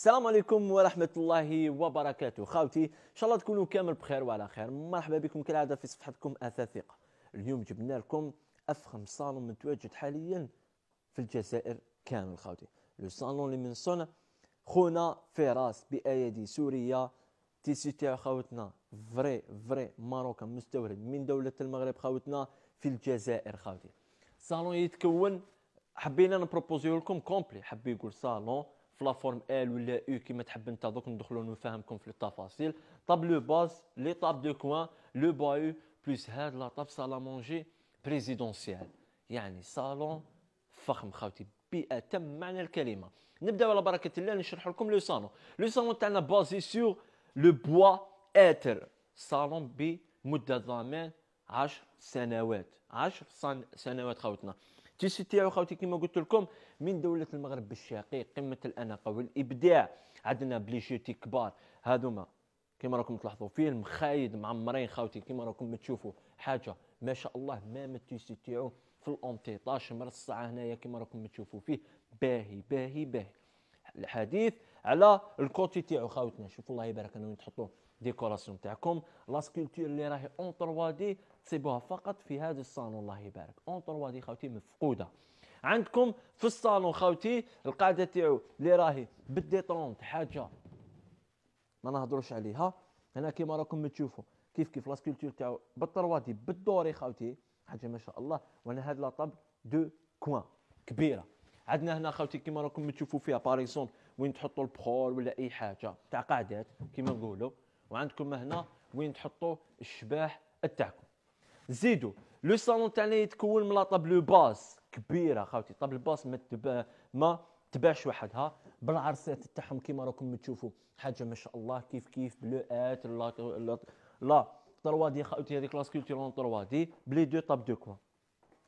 السلام عليكم ورحمة الله وبركاته خاوتي إن شاء الله تكونوا كامل بخير وعلى خير مرحبا بكم كالعادة في صفحتكم أثاث ثقة اليوم جبنا لكم أفخم صالون متواجد حاليا في الجزائر كامل خاوتي لو صالون اللي من صنع خونا فراس بأيادي سورية تيسي تاع خاوتنا فري فري ماروكا مستورد من دولة المغرب خاوتنا في الجزائر خاوتي صالون يتكون حبينا نبروبوزيو لكم كومبلي حبي يقول صالون في لافورم ال ولا او كيما تحب انت دوك ندخلو نفهمكم في التفاصيل طاب لو باز لي طاب دو كوان لو بايو بلوس هاد لا طاب سالا مونجي بريزيدونسيال يعني صالون فخم خاوتي بأتم معنى الكلمه نبداو على بركه الله نشرح لكم لو صالون لو صالون تاعنا بازي سور لو بوا اتر صالون بمده ضمان 10 سنوات 10 سنوات خاوتنا التيسي تاعو خاوتي كما قلت لكم من دوله المغرب الشقيق قمه الاناقه والابداع عندنا بليشيتي كبار هذوما كما راكم تلاحظوا فيلم خايد معمرين خاوتي كما راكم تشوفوا حاجه ما شاء الله ما التيسي تاعو في الاونتيطاج من الساعه هنايا كما راكم تشوفوا فيه باهي باهي باهي الحديث على الكوتي تاعو خاوتنا شوفوا الله يبارك انا وين تحطوه ديكوراسيون تاعكم لا سكولتور اللي راهي اون 3 دي تصيبوها فقط في هذا الصالون الله يبارك اون 3 دي خاوتي مفقوده عندكم في الصالون خاوتي القاعده تاعو اللي راهي بالديطونت حاجه ما نهضروش عليها هنا كيما راكم تشوفوا كيف كيف لا سكولتور تاعو بالطروادي بالدوري خاوتي حاجه ما شاء الله وانا هاد لا طاب دو كوان كبيره عندنا هنا خاوتي كيما راكم تشوفوا فيها باريسون وين تحطوا البخور ولا اي حاجه تاع قاعدات كيما نقولوا وعندكم هنا وين تحطوا الشباح تاعكم زيدوا لو صالون تاعنا يتكون من لا باس كبيره خاوتي طابل باس ما تبا ما تباعش وحدها بالعرسات تاعهم كيما راكم تشوفوا حاجه ما شاء الله كيف كيف بلو لا لا, لا. 3 دي خاوتي هذيك لا سكولتور اون 3 دي بلي دو طاب دو كوا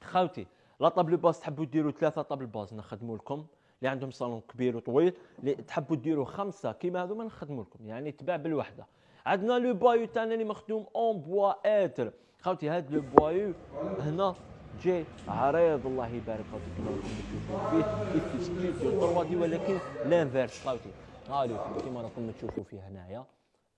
خاوتي لا طابلو باس تحبوا ديروا ثلاثه طابل باس نخدموا لكم اللي عندهم صالون كبير وطويل اللي تحبوا ديروا خمسه كيما هذوما نخدموا لكم يعني تباع بالوحده عندنا لو بايو تاعنا اللي مخدوم اون بوا اتر خاوتي هاد لو بايو هنا جاي عريض الله يبارك خاوتي كما راكم تشوفوا فيه كيف ستوديو 3 دي ولكن لانفيرس خاوتي ها كيما راكم تشوفوا فيه هنايا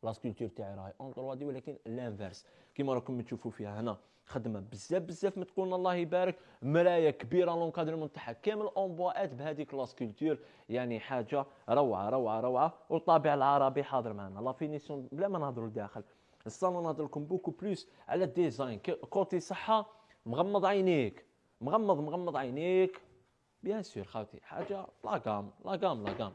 لا سكولتور تاعي راهي اون 3 دي ولكن لانفيرس كيما راكم تشوفوا فيها هنا خدمه بزاف بزاف ما الله يبارك مرايه كبيره لونكادرمون تاعها كامل اونبواات بهذيك لاسكولتور يعني حاجه روعه روعه روعه والطابع العربي حاضر معنا لا فينيسيون بلا ما نهضروا لداخل الصالون نهضر لكم بوكو بلوس على الديزاين كوتي صحه مغمض عينيك مغمض مغمض عينيك بيان سور خاوتي حاجه لاكام لاكام لاكام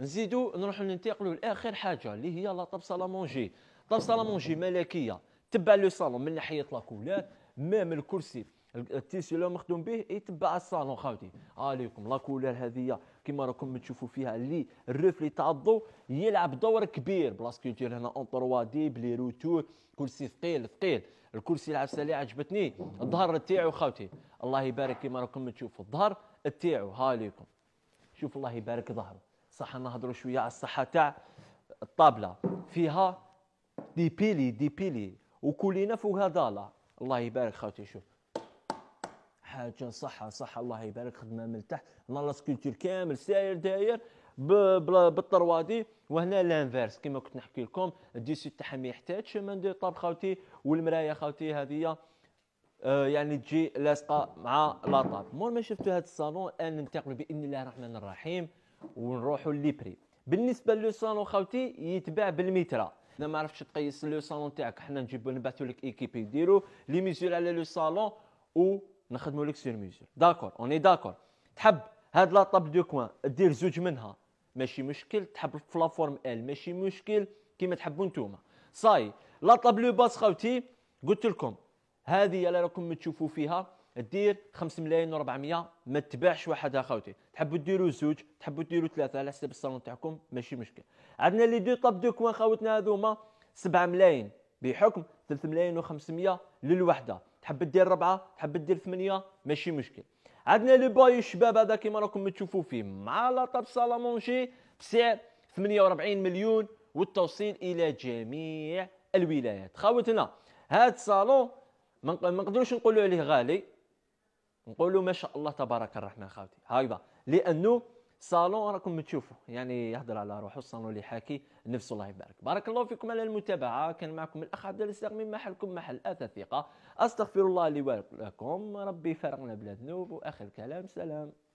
نزيدو نروحو ننتقلوا لاخر حاجه اللي هي لا طبسه لا مونجي طبسه لا مونجي ملكيه تبع لو صالون من ناحيه لاكولور ميم الكرسي التيسي اللي مخدوم به يتبع الصالون خاوتي عليكم لاكولور هذه كما راكم تشوفوا فيها اللي الريف اللي تاع الضو يلعب دور كبير بلاص كولتور هنا اون 3 دي بلي روتور كرسي ثقيل ثقيل الكرسي العفسه اللي عجبتني الظهر تاعو خاوتي الله يبارك كما راكم تشوفوا الظهر تاعو هاليكم شوف الله يبارك ظهره صح نهضروا شويه على الصحه تاع الطابله فيها دي بيلي دي بيلي وكلنا فوق هضاله الله يبارك خاوتي شوف حاجه صحه صحه الله يبارك خدمه من تحت هنا لاسكولتور كامل ساير داير بالطروادي وهنا لانفيرس كما كنت نحكي لكم الديسي تاعها ما يحتاجش من دي طاب خاوتي والمرايه خاوتي هذه آه، يعني تجي لاصقه مع لاطاب مور ما شفتوا هذا الصالون الان ننتقلوا باذن الله الرحمن الرحيم ونروحوا لي بري بالنسبه للصالون خاوتي يتباع بالمتره الا ما عرفتش تقيس لو صالون تاعك حنا نجيبو نبعثو لك ايكيب يديرو لي ميزور على لو صالون نخدمو لك سير ميزور داكور اوني داكور تحب هاد لا طاب دو كوان دير زوج منها ماشي مشكل تحب في لافورم ال ماشي مشكل كيما تحبوا نتوما صاي لا لو باس خاوتي قلت لكم هذه اللي راكم تشوفوا فيها دير 5 ملايين و400 ما تباعش واحد اخوتي تحبوا ديروا زوج تحبوا ديروا ثلاثه على حسب الصالون تاعكم ماشي مشكل عندنا لي دو طاب دو كوان خاوتنا هذوما 7 ملايين بحكم 3 ملايين و500 للوحده تحب دير ربعه تحب دير ثمانيه ماشي مشكل عندنا لو باي الشباب هذا كيما راكم تشوفوا فيه مع لا طاب سالامونشي بسعر 48 مليون والتوصيل الى جميع الولايات خاوتنا هذا الصالون ما نقدروش نقولوا عليه غالي نقولوا ما شاء الله تبارك الرحمن خاوتي هكذا لانه صالون راكم تشوفوا يعني يهضر على روحه الصالون اللي حاكي نفسه الله يبارك بارك الله فيكم على المتابعه كان معكم الاخ عبد الرزاق من محلكم محل اثاث ثقه استغفر الله لي ولكم ربي فرغنا بلا ذنوب واخر كلام سلام